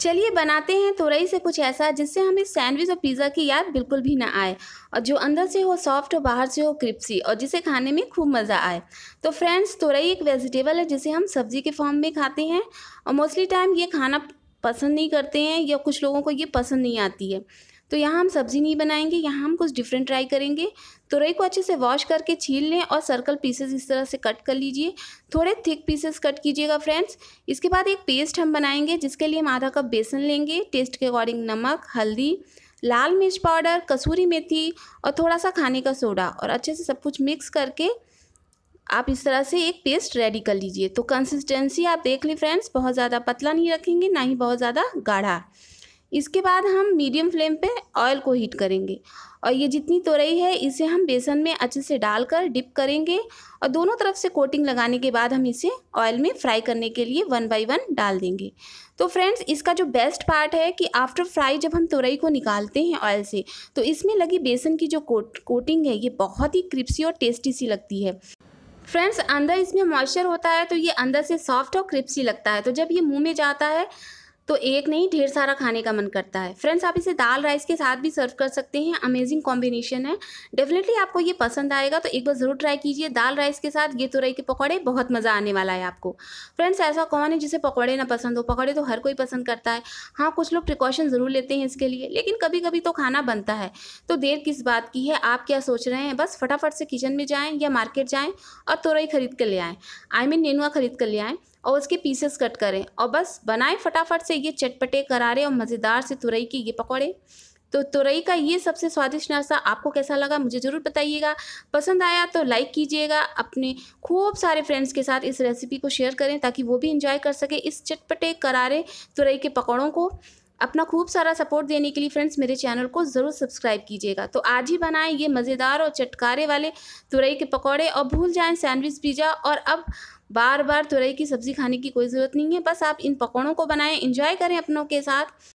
चलिए बनाते हैं तुरई से कुछ ऐसा जिससे हमें सैंडविच और पिज़्ज़ा की याद बिल्कुल भी ना आए और जो अंदर से हो सॉफ्ट और बाहर से हो क्रिप्सी और जिसे खाने में खूब मज़ा आए तो फ्रेंड्स तुरई एक वेजिटेबल है जिसे हम सब्ज़ी के फॉर्म में खाते हैं और मोस्टली टाइम ये खाना पसंद नहीं करते हैं या कुछ लोगों को ये पसंद नहीं आती है तो यहाँ हम सब्ज़ी नहीं बनाएंगे यहाँ हम कुछ डिफरेंट ट्राई करेंगे तुरई को अच्छे से वॉश करके छील लें और सर्कल पीसेस इस तरह से कट कर लीजिए थोड़े थिक पीसेस कट कीजिएगा फ्रेंड्स इसके बाद एक पेस्ट हम बनाएंगे जिसके लिए हम आधा कप बेसन लेंगे टेस्ट के अकॉर्डिंग नमक हल्दी लाल मिर्च पाउडर कसूरी मेथी और थोड़ा सा खाने का सोडा और अच्छे से सब कुछ मिक्स करके आप इस तरह से एक पेस्ट रेडी कर लीजिए तो कंसिस्टेंसी आप देख लें फ्रेंड्स बहुत ज़्यादा पतला नहीं रखेंगे ना ही बहुत ज़्यादा गाढ़ा इसके बाद हम मीडियम फ्लेम पे ऑयल को हीट करेंगे और ये जितनी तोरई है इसे हम बेसन में अच्छे से डालकर डिप करेंगे और दोनों तरफ से कोटिंग लगाने के बाद हम इसे ऑयल में फ्राई करने के लिए वन बाई वन डाल देंगे तो फ्रेंड्स इसका जो बेस्ट पार्ट है कि आफ्टर फ्राई जब हम तोरई को निकालते हैं ऑयल से तो इसमें लगी बेसन की जो कोट कोटिंग है ये बहुत ही क्रिप्सी और टेस्टी सी लगती है फ्रेंड्स अंदर इसमें मॉइस्चर होता है तो ये अंदर से सॉफ्ट और क्रिप्सी लगता है तो जब ये मुँह में जाता है तो एक नहीं ढेर सारा खाने का मन करता है फ्रेंड्स आप इसे दाल राइस के साथ भी सर्व कर सकते हैं अमेजिंग कॉम्बिनेशन है डेफिनेटली आपको ये पसंद आएगा तो एक बार ज़रूर ट्राई कीजिए दाल राइस के साथ ये तुरई के पकौड़े बहुत मज़ा आने वाला है आपको फ्रेंड्स ऐसा कौन है जिसे पकौड़े ना पसंद हो पकौड़े तो हर कोई पसंद करता है हाँ कुछ लोग प्रिकॉशन ज़रूर लेते हैं इसके लिए लेकिन कभी कभी तो खाना बनता है तो देर किस बात की है आप क्या सोच रहे हैं बस फटाफट से किचन में जाएँ या मार्केट जाएँ और तुरई खरीद कर ले आएँ आई मीन नेनुआ खरीद कर ले आएँ और उसके पीसेस कट करें और बस बनाएं फटाफट से ये चटपटे करारे और मज़ेदार से तुरई की ये पकौड़े तो तुरई का ये सबसे स्वादिष्ट नाश्ता आपको कैसा लगा मुझे ज़रूर बताइएगा पसंद आया तो लाइक कीजिएगा अपने खूब सारे फ्रेंड्स के साथ इस रेसिपी को शेयर करें ताकि वो भी इंजॉय कर सके इस चटपटे करारे तुरई के पकौड़ों को अपना खूब सारा सपोर्ट देने के लिए फ्रेंड्स मेरे चैनल को ज़रूर सब्सक्राइब कीजिएगा तो आज ही बनाएं ये मज़ेदार और चटकारे वाले तुरई के पकौड़े और भूल जाएं सैंडविच पिज़्ज़ा और अब बार बार तुरई की सब्ज़ी खाने की कोई ज़रूरत नहीं है बस आप इन पकौड़ों को बनाएं इंजॉय करें अपनों के साथ